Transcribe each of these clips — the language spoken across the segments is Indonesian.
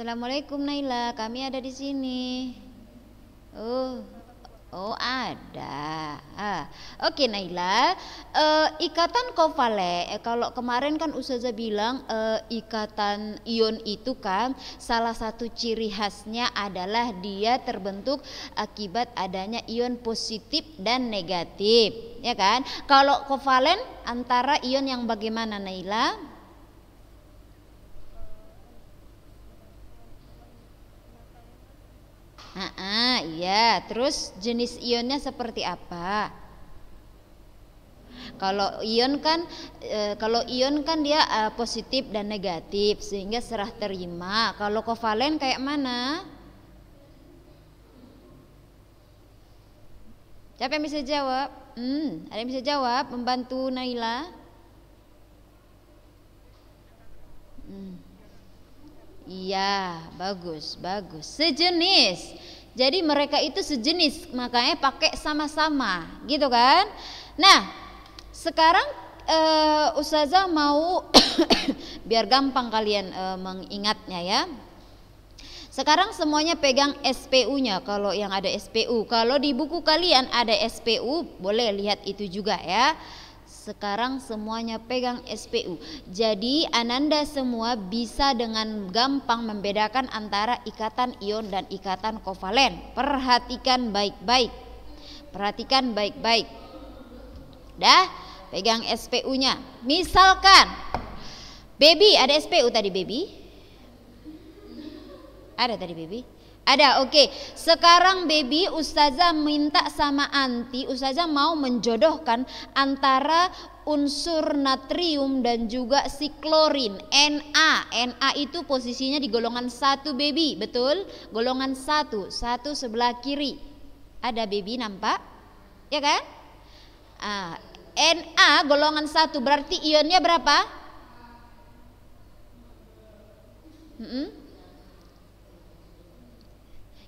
Assalamualaikum Naila, kami ada di sini. Oh, oh ada. Ah, oke okay, Naila, uh, ikatan kovale. Eh, kalau kemarin kan Ustazah bilang uh, ikatan ion itu kan salah satu ciri khasnya adalah dia terbentuk akibat adanya ion positif dan negatif, ya kan? Kalau kovalen antara ion yang bagaimana Naila? Ah, iya. Terus jenis ionnya seperti apa? Kalau ion kan e, kalau ion kan dia e, positif dan negatif sehingga serah terima. Kalau kovalen kayak mana? Siapa yang bisa jawab? Hmm, ada yang bisa jawab? Membantu Naila? Iya, bagus, bagus. Sejenis. Jadi mereka itu sejenis, makanya pakai sama-sama, gitu kan? Nah, sekarang uh, ustazah mau biar gampang kalian uh, mengingatnya ya. Sekarang semuanya pegang SPU-nya kalau yang ada SPU. Kalau di buku kalian ada SPU, boleh lihat itu juga ya. Sekarang semuanya pegang SPU. Jadi Ananda semua bisa dengan gampang membedakan antara ikatan ion dan ikatan kovalen. Perhatikan baik-baik. Perhatikan baik-baik. Dah, pegang SPU-nya. Misalkan Baby, ada SPU tadi Baby? Ada tadi Baby? Ada, oke. Okay. Sekarang baby ustazah minta sama anti, ustazah mau menjodohkan antara unsur natrium dan juga si klorin Na. Na itu posisinya di golongan satu baby, betul? Golongan satu, satu sebelah kiri. Ada baby nampak? Ya kan? Ah, Na golongan satu berarti ionnya berapa? Hmm?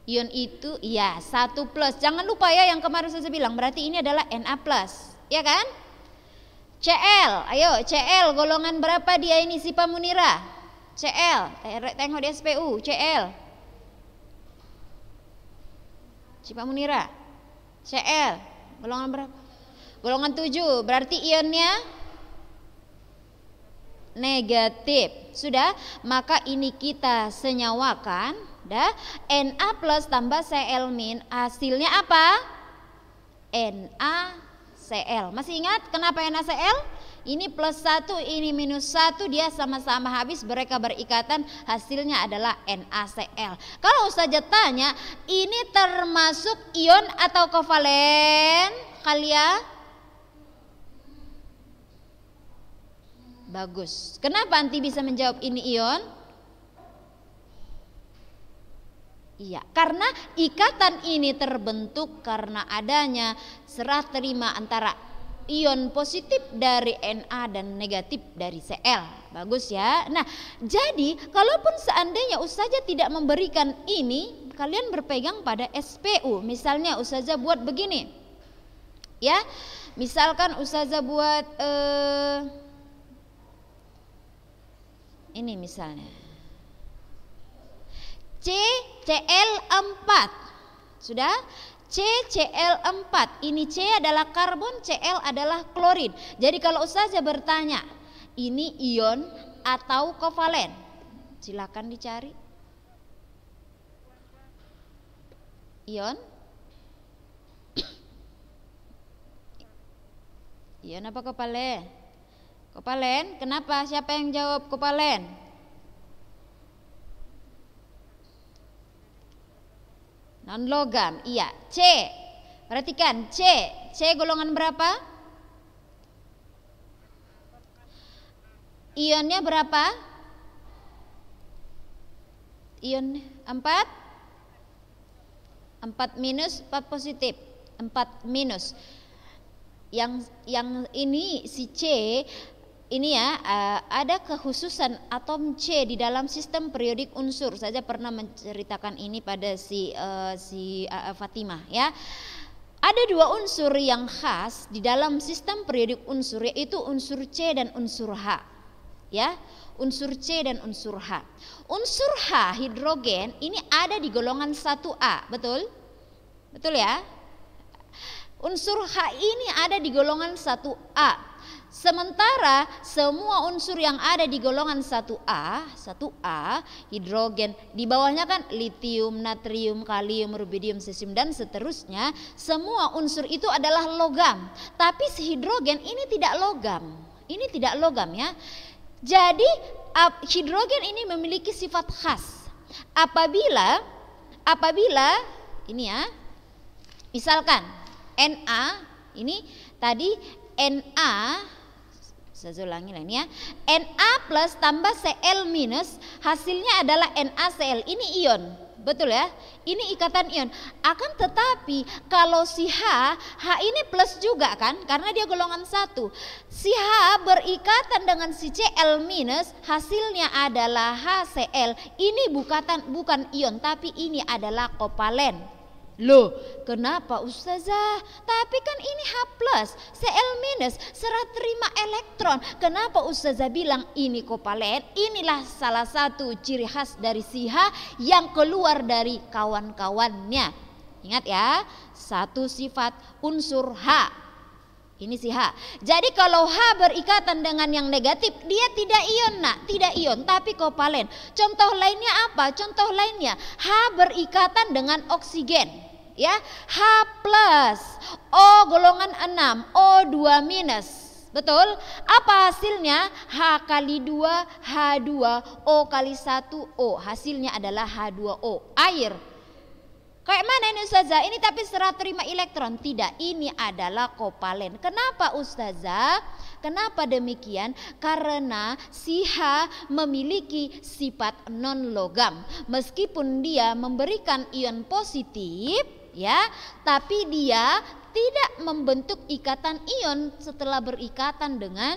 Ion itu ya satu plus. Jangan lupa ya yang kemarin saya bilang. Berarti ini adalah Na plus, ya kan? Cl, ayo Cl golongan berapa dia ini si Munira? Cl, eh, tengok di SPU, Cl. Si Munira, Cl, golongan berapa? Golongan tujuh, berarti ionnya negatif. Sudah, maka ini kita senyawakan da Na plus tambah Cl min hasilnya apa? NaCl. Masih ingat kenapa NaCl? Ini plus satu, ini minus satu, dia sama-sama habis, mereka berikatan, hasilnya adalah NaCl. Kalau saja tanya, ini termasuk ion atau kovalen? Kalian? Bagus. Kenapa nanti bisa menjawab ini ion? Iya, karena ikatan ini terbentuk karena adanya serah terima antara ion positif dari Na dan negatif dari Cl. Bagus ya. Nah, jadi kalaupun seandainya usaha tidak memberikan ini, kalian berpegang pada SPU. Misalnya usaha buat begini. Ya. Misalkan usaha buat eh, ini misalnya. C Cl4. Sudah? CCl4. Ini C adalah karbon, Cl adalah klorin. Jadi kalau ustazah bertanya, ini ion atau kovalen? Silakan dicari. Ion? ion apa kovalen? Kovalen, kenapa? Siapa yang jawab kovalen? Non logam, iya. C. Perhatikan, C. C golongan berapa? Ionnya berapa? Ion 4? 4 minus, 4 positif. 4 minus. Yang yang ini si C ini ya eh, ada kekhususan atom C di dalam sistem periodik unsur. saja pernah menceritakan ini pada si eh, si uh, Fatimah ya. Ada dua unsur yang khas di dalam sistem periodik unsur yaitu unsur C dan unsur H. Ya, unsur C dan unsur H. Unsur H hidrogen ini ada di golongan 1A, betul? Betul ya? Unsur H ini ada di golongan 1A Sementara semua unsur yang ada di golongan 1A, 1A, hidrogen, di bawahnya kan litium, natrium, kalium, rubidium, cesium dan seterusnya, semua unsur itu adalah logam. Tapi si hidrogen ini tidak logam. Ini tidak logam ya. Jadi hidrogen ini memiliki sifat khas. Apabila apabila ini ya. Misalkan Na ini tadi Na saya ulangi lagi ya. Na plus tambah Cl minus hasilnya adalah NaCl. Ini ion. Betul ya? Ini ikatan ion. Akan tetapi kalau si H, H ini plus juga kan? Karena dia golongan satu. Si H berikatan dengan si Cl minus, hasilnya adalah HCl. Ini bukan bukan ion, tapi ini adalah kovalen Loh, kenapa Ustazah? Tapi kan ini H+, Cl-, serat terima elektron. Kenapa Ustazah bilang ini kopalen? Inilah salah satu ciri khas dari si H yang keluar dari kawan-kawannya. Ingat ya, satu sifat unsur H. Ini si H. Jadi kalau H berikatan dengan yang negatif, dia tidak ion nak, tidak ion, tapi kopalen. Contoh lainnya apa? Contoh lainnya H berikatan dengan oksigen ya H plus O golongan 6 O2 minus betul apa hasilnya H kali 2 H2 O kali 1 O hasilnya adalah H2O air Kayak mana ini Ustazah? Ini tapi serat terima elektron. Tidak, ini adalah kopalen. Kenapa Ustazah? Kenapa demikian? Karena si H memiliki sifat non logam. Meskipun dia memberikan ion positif, ya, tapi dia tidak membentuk ikatan ion setelah berikatan dengan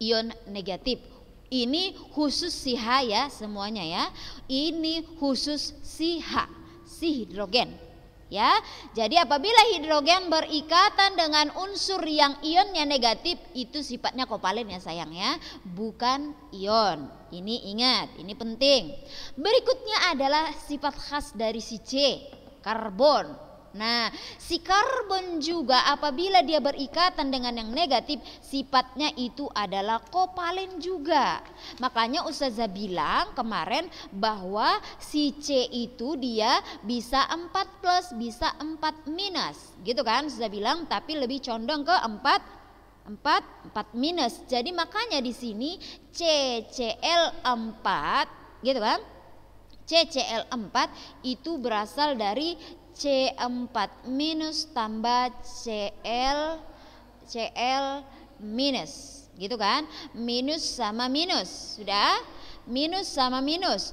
ion negatif. Ini khusus si H ya semuanya ya. Ini khusus si H, si hidrogen. Ya, jadi apabila hidrogen berikatan dengan unsur yang ionnya negatif, itu sifatnya kovalen ya sayang ya, bukan ion. Ini ingat, ini penting. Berikutnya adalah sifat khas dari si C karbon. Nah, si karbon juga apabila dia berikatan dengan yang negatif, sifatnya itu adalah kopalen juga. Makanya Ustazah bilang kemarin bahwa si C itu dia bisa 4 plus, bisa 4 minus. Gitu kan Ustazah bilang tapi lebih condong ke 4 4 4 minus. Jadi makanya di sini CCl 4 gitu kan? CCl4 itu berasal dari C4 minus tambah Cl Cl minus gitu kan minus sama minus sudah minus sama minus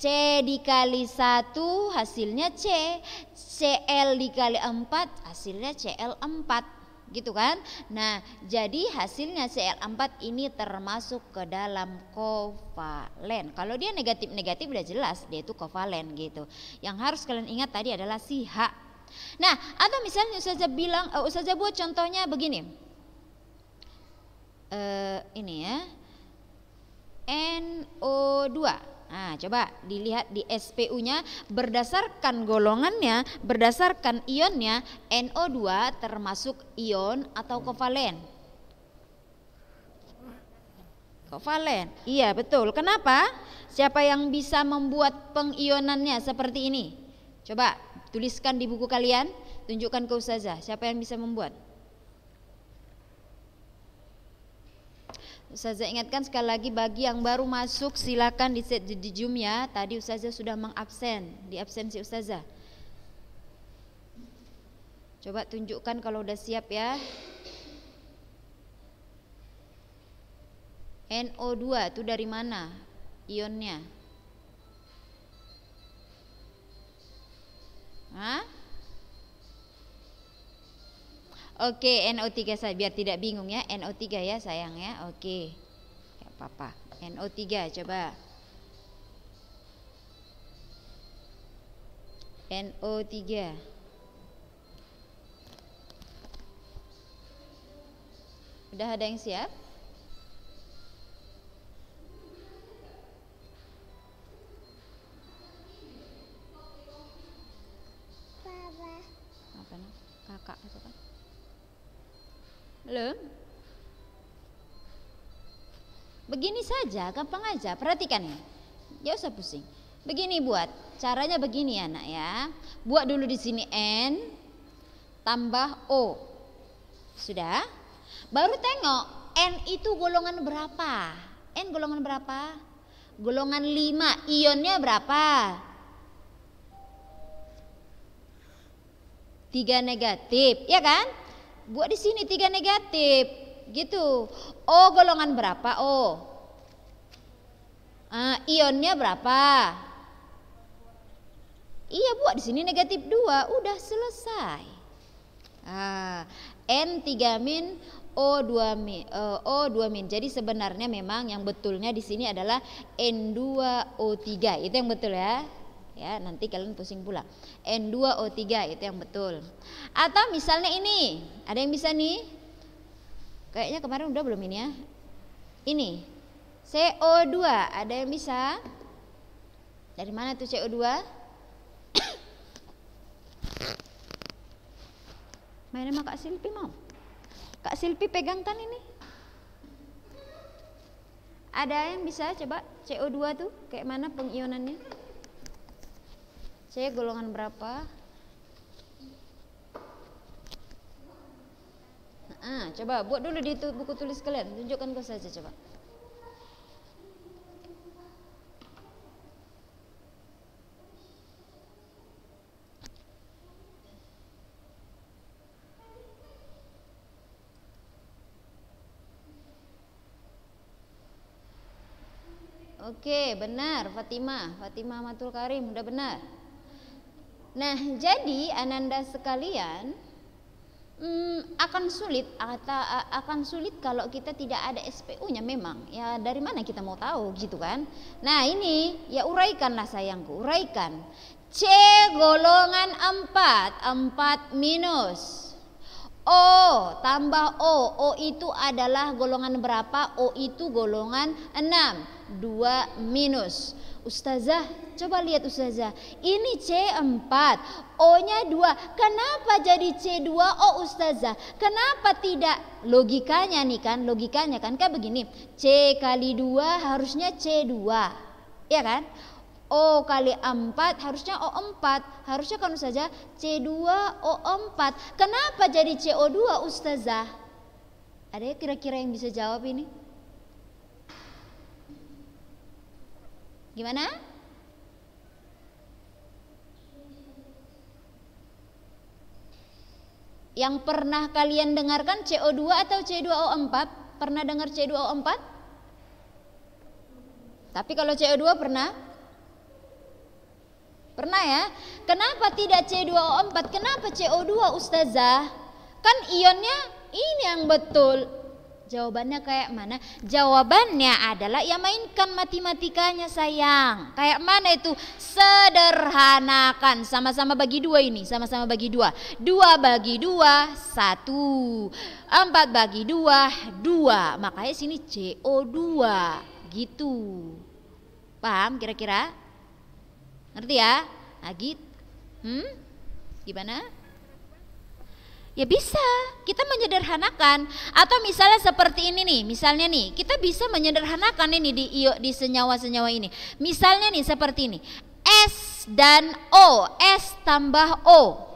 C dikali 1 hasilnya C, CL dikali 4 hasilnya CL4 gitu kan. Nah, jadi hasilnya Cl4 ini termasuk ke dalam kovalen. Kalau dia negatif-negatif udah jelas dia itu kovalen gitu. Yang harus kalian ingat tadi adalah si H. Nah, atau misalnya usaha bilang uh, buat contohnya begini. Uh, ini ya. NO2 Nah, coba dilihat di SPU-nya berdasarkan golongannya, berdasarkan ionnya NO2 termasuk ion atau kovalen. Kovalen. Iya, betul. Kenapa? Siapa yang bisa membuat pengionannya seperti ini? Coba tuliskan di buku kalian, tunjukkan ke ustazah siapa yang bisa membuat. Ustazah ingatkan sekali lagi bagi yang baru masuk silakan di set di Zoom ya. Tadi Ustazah sudah mengabsen di absensi Ustazah. Coba tunjukkan kalau udah siap ya. NO2 itu dari mana ionnya? Hah? Oke, NO3 saya biar tidak bingung ya. NO3 ya sayang ya. Oke. Ya apa-apa. NO3 coba. NO3. Udah ada yang siap? aja, gampang aja. Perhatikan ya Ya usah pusing. Begini buat. Caranya begini anak ya. Buat dulu di sini N tambah O. Sudah? Baru tengok N itu golongan berapa? N golongan berapa? Golongan 5, ionnya berapa? tiga negatif, ya kan? Buat di sini tiga negatif. Gitu. O golongan berapa O? Uh, ionnya berapa? Iya buat di sini negatif 2, udah selesai. Uh, ah, N3 min O2 min, uh, eh, O2 min. Jadi sebenarnya memang yang betulnya di sini adalah N2O3. Itu yang betul ya. Ya, nanti kalian pusing pula. N2O3 itu yang betul. Atau misalnya ini, ada yang bisa nih? Kayaknya kemarin udah belum ini ya. Ini CO2 ada yang bisa? Dari mana tuh CO2? Mainnya sama Kak Silpi mau? Kak Silpi pegang tan ini. Ada yang bisa coba CO2 tuh kayak mana pengionannya? C golongan berapa? Ah, coba buat dulu di buku tulis kalian, tunjukkan ke saja coba. Oke, benar Fatimah. Fatimah Matul Karim, udah benar. Nah, jadi Ananda sekalian, hmm, akan sulit atau akan sulit kalau kita tidak ada SPU-nya memang. Ya dari mana kita mau tahu gitu kan? Nah, ini ya uraikanlah sayangku, uraikan. C golongan 4, 4 minus. O tambah O, O itu adalah golongan berapa? O itu golongan 6. 2 minus. Ustazah, coba lihat Ustazah. Ini C4, O-nya 2. Kenapa jadi C2O Ustazah? Kenapa tidak? Logikanya nih kan, logikanya kan kayak begini. C kali 2 harusnya C2. Ya kan? O kali 4 harusnya O4 Harusnya kan Ustazah C2 O4 Kenapa jadi CO2 Ustazah? Ada ya kira-kira yang bisa jawab ini? Gimana? Yang pernah kalian dengarkan CO2 atau C2O4? Pernah dengar C2O4? Tapi kalau CO2 pernah? Pernah ya? Kenapa tidak C2O4? Kenapa CO2 Ustazah? Kan ionnya ini yang betul, Jawabannya kayak mana? Jawabannya adalah ya mainkan matematikanya sayang. Kayak mana itu? Sederhanakan. Sama-sama bagi dua ini, sama-sama bagi dua. Dua bagi dua, satu. Empat bagi dua, dua. Makanya sini CO2 gitu. Paham kira-kira? Ngerti ya? Agit? Nah, hmm? Gimana? Ya bisa, kita menyederhanakan atau misalnya seperti ini nih, misalnya nih, kita bisa menyederhanakan ini di di senyawa-senyawa ini. Misalnya nih seperti ini. S dan O, S tambah O.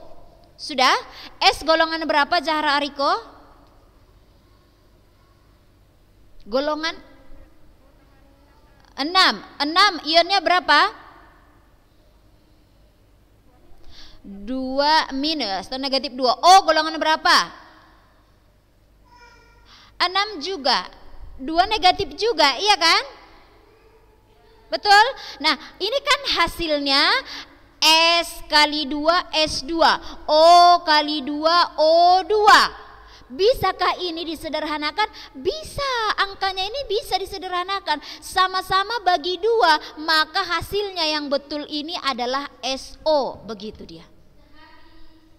Sudah? S golongan berapa Zahra Ariko? Golongan 6. 6 ionnya berapa? 2 minus atau negatif 2. Oh, golongan berapa? 6 juga. 2 negatif juga, iya kan? Betul? Nah, ini kan hasilnya S kali 2 S2, O kali 2 O2. Bisakah ini disederhanakan? Bisa, angkanya ini bisa disederhanakan. Sama-sama bagi dua, maka hasilnya yang betul ini adalah SO, begitu dia.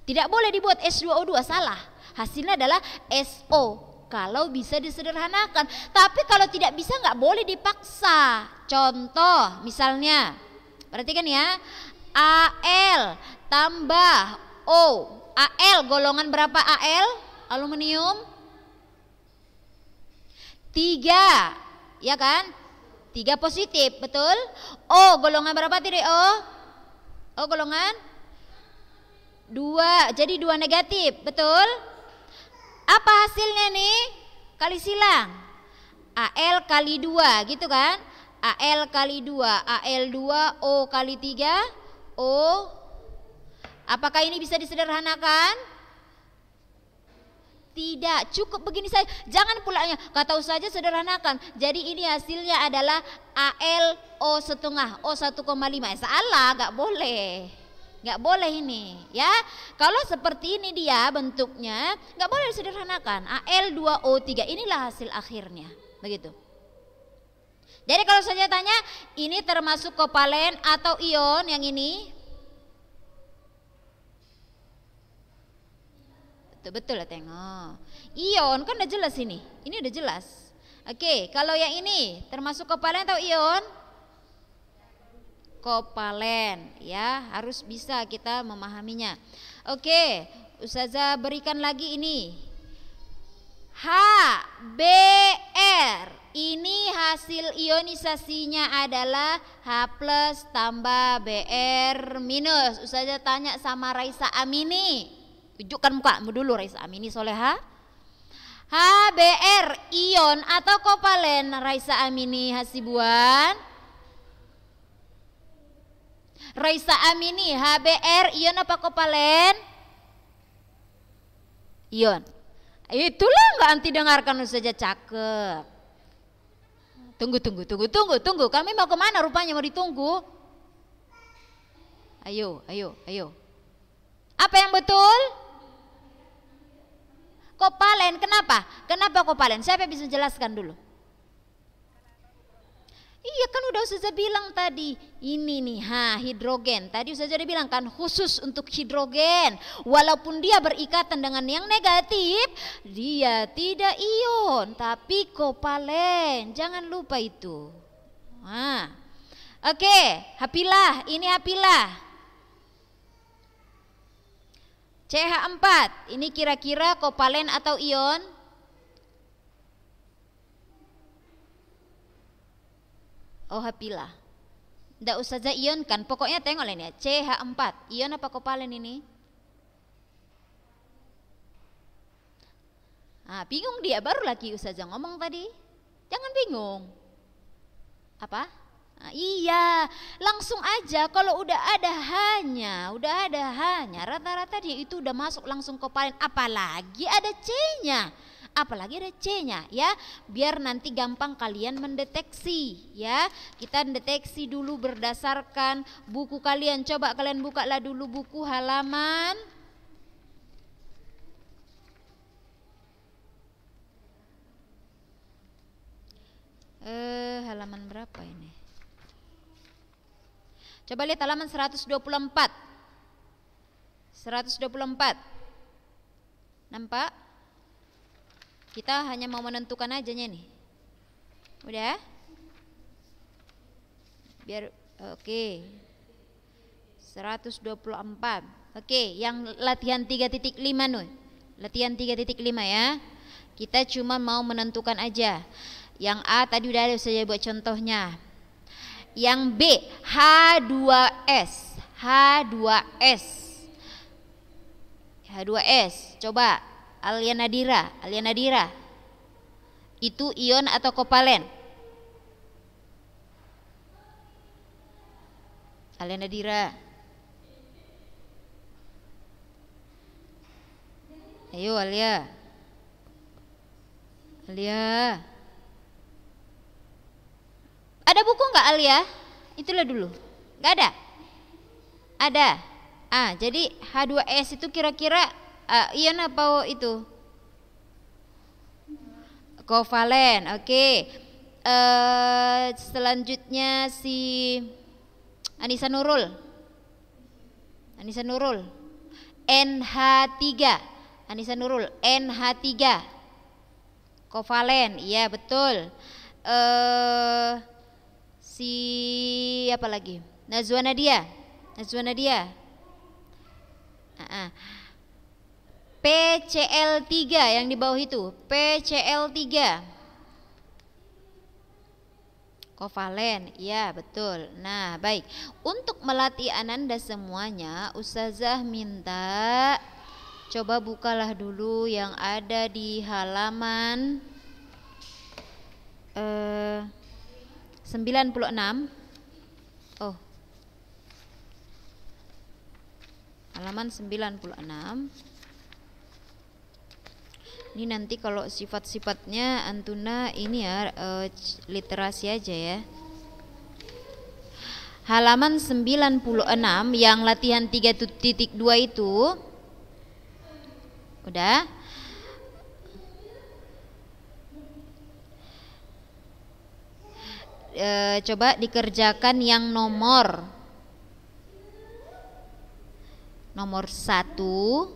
Tidak boleh dibuat s 2 o 2 salah. Hasilnya adalah SO kalau bisa disederhanakan. Tapi kalau tidak bisa nggak boleh dipaksa. Contoh misalnya, perhatikan ya, Al tambah O. Al golongan berapa Al? Aluminium Tiga, ya kan? Tiga positif, betul? O golongan berapa tadi O? O golongan Dua, jadi dua negatif, betul? Apa hasilnya nih? Kali silang. AL kali dua gitu kan? AL kali dua AL dua O kali tiga O. Apakah ini bisa disederhanakan? Tidak, cukup begini saja. Jangan pula kata saja sederhanakan. Jadi ini hasilnya adalah AL O setengah, O satu koma 1,5. Eh, salah, gak boleh nggak boleh ini ya kalau seperti ini dia bentuknya nggak boleh disederhanakan Al2O3 inilah hasil akhirnya begitu jadi kalau saya tanya ini termasuk kovalen atau ion yang ini betul betul lah tengok ion kan udah jelas ini ini udah jelas oke kalau yang ini termasuk kovalen atau ion kopalen ya harus bisa kita memahaminya oke ustazah berikan lagi ini HBr ini hasil ionisasinya adalah H plus tambah Br minus ustazah tanya sama Raisa Amini tunjukkan muka dulu Raisa Amini soleha HBr ion atau kopalen Raisa Amini Hasibuan Raisa Amini HBR ion apa kopalen? Ion. Itulah nggak anti dengarkan saja cakep. Tunggu, tunggu, tunggu, tunggu, tunggu. Kami mau kemana rupanya mau ditunggu? Ayo, ayo, ayo. Apa yang betul? Kopalen, kenapa? Kenapa kopalen? Siapa yang bisa jelaskan dulu? Iya kan udah Ustazah bilang tadi, ini nih ha hidrogen. Tadi Ustazah udah bilang kan khusus untuk hidrogen. Walaupun dia berikatan dengan yang negatif, dia tidak ion tapi kopalen. Jangan lupa itu. Nah. Oke, hapilah, ini hapilah. CH4, ini kira-kira kopalen atau ion? Oh hapilah. Ndak usah ion kan, pokoknya tengok ini ya, ch empat Ion apa kopalen ini? Ah, bingung dia baru lagi usah usaha ngomong tadi. Jangan bingung. Apa? Nah, iya, langsung aja kalau udah ada hanya, udah ada hanya, rata-rata dia itu udah masuk langsung kopalen apalagi ada C-nya apalagi ada C-nya ya, biar nanti gampang kalian mendeteksi ya. Kita deteksi dulu berdasarkan buku kalian. Coba kalian bukalah dulu buku halaman eh, halaman berapa ini? Coba lihat halaman 124. 124. Nampak? Kita hanya mau menentukan ajanya nih. Udah? Biar oke. Okay. 124. Oke, okay, yang latihan 3.5 nih. Latihan 3.5 ya. Kita cuma mau menentukan aja. Yang A tadi udah ada saya buat contohnya. Yang B H2S. H2S. H2S. Coba alianadira, alianadira. Itu ion atau kopalen? Alianadira. Ayo Alia. Alia. Ada buku nggak Alia? Itulah dulu. Nggak ada? Ada. Ah, jadi H2S itu kira-kira uh, eh, ion iya, apa itu? Kovalen. Oke. Okay. Uh, eh, selanjutnya si Anissa Nurul. Anissa Nurul. NH3. Anissa Nurul, NH3. Kovalen. Iya, betul. uh, si apa lagi? Nazwa Dia, Nazwa Nadia. Uh -uh. PCL3 yang di bawah itu, PCL3. Kovalen, ya betul. Nah, baik. Untuk melatih Ananda semuanya, Ustazah minta coba bukalah dulu yang ada di halaman eh, 96. Oh. Halaman 96. Ini nanti kalau sifat-sifatnya antuna ini ya e, literasi aja ya. Halaman 96 yang latihan 3.2 itu udah e, coba dikerjakan yang nomor nomor satu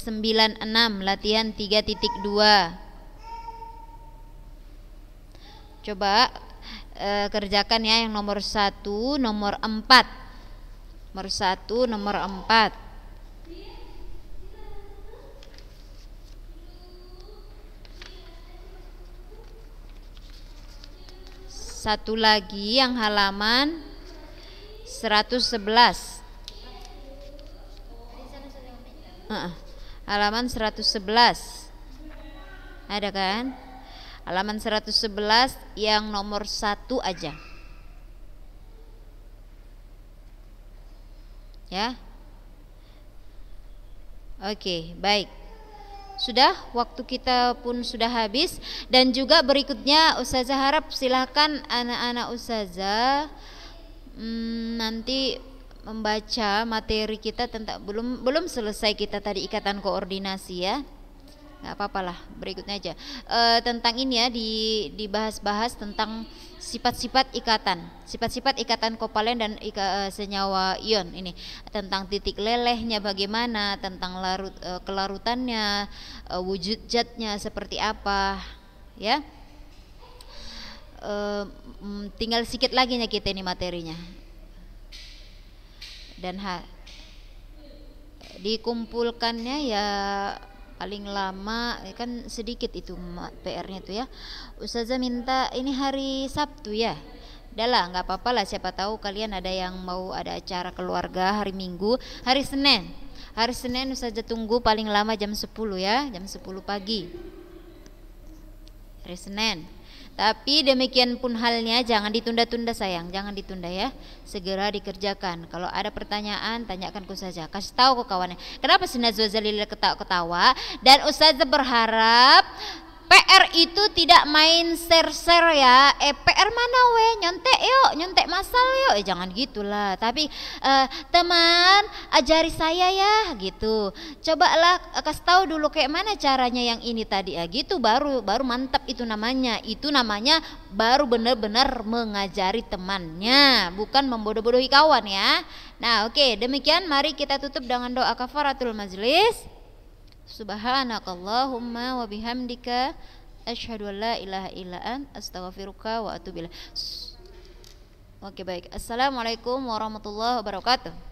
96 latihan 3.2 Coba e, kerjakan ya yang nomor 1, nomor 4 Nomor 1, nomor 4 satu lagi yang halaman 111 uh -uh halaman 111 ada kan halaman 111 yang nomor satu aja ya oke baik sudah waktu kita pun sudah habis dan juga berikutnya Ustazah harap silahkan anak-anak Ustazah hmm, nanti membaca materi kita tentang belum belum selesai kita tadi ikatan koordinasi ya nggak apa-apalah berikutnya aja e, tentang ini ya di dibahas-bahas tentang sifat-sifat ikatan sifat-sifat ikatan kopalen dan ika, e, senyawa ion ini tentang titik lelehnya bagaimana tentang larut e, kelarutannya e, wujud zatnya seperti apa ya e, tinggal sedikit lagi nih kita ini materinya dan ha dikumpulkannya ya paling lama ya kan sedikit itu PR-nya tuh ya Ustazah minta ini hari Sabtu ya Dahlah nggak apa-apa lah siapa tahu kalian ada yang mau ada acara keluarga hari Minggu hari Senin hari Senin Ustazah tunggu paling lama jam 10 ya jam 10 pagi hari Senin tapi demikian pun halnya jangan ditunda-tunda sayang, jangan ditunda ya. Segera dikerjakan. Kalau ada pertanyaan tanyakan ku saja. Kasih tahu ke kawannya. Kenapa si Najwa Zalila ketawa-ketawa dan Ustazah berharap PR itu tidak main ser-ser ya. Eh PR mana weh? Nyontek yuk, nyontek masal yuk. Eh jangan gitulah. Tapi eh, teman ajari saya ya gitu. Cobalah eh, kasih tahu dulu kayak mana caranya yang ini tadi ya. Gitu baru baru mantap itu namanya. Itu namanya baru benar-benar mengajari temannya, bukan membodoh-bodohi kawan ya. Nah, oke, okay. demikian mari kita tutup dengan doa kafaratul majelis. Subhanakallahumma wa bihamdika asyhadu an la ilaha illa an astaghfiruka wa atubu ilaik. Oke baik. Assalamualaikum warahmatullahi wabarakatuh.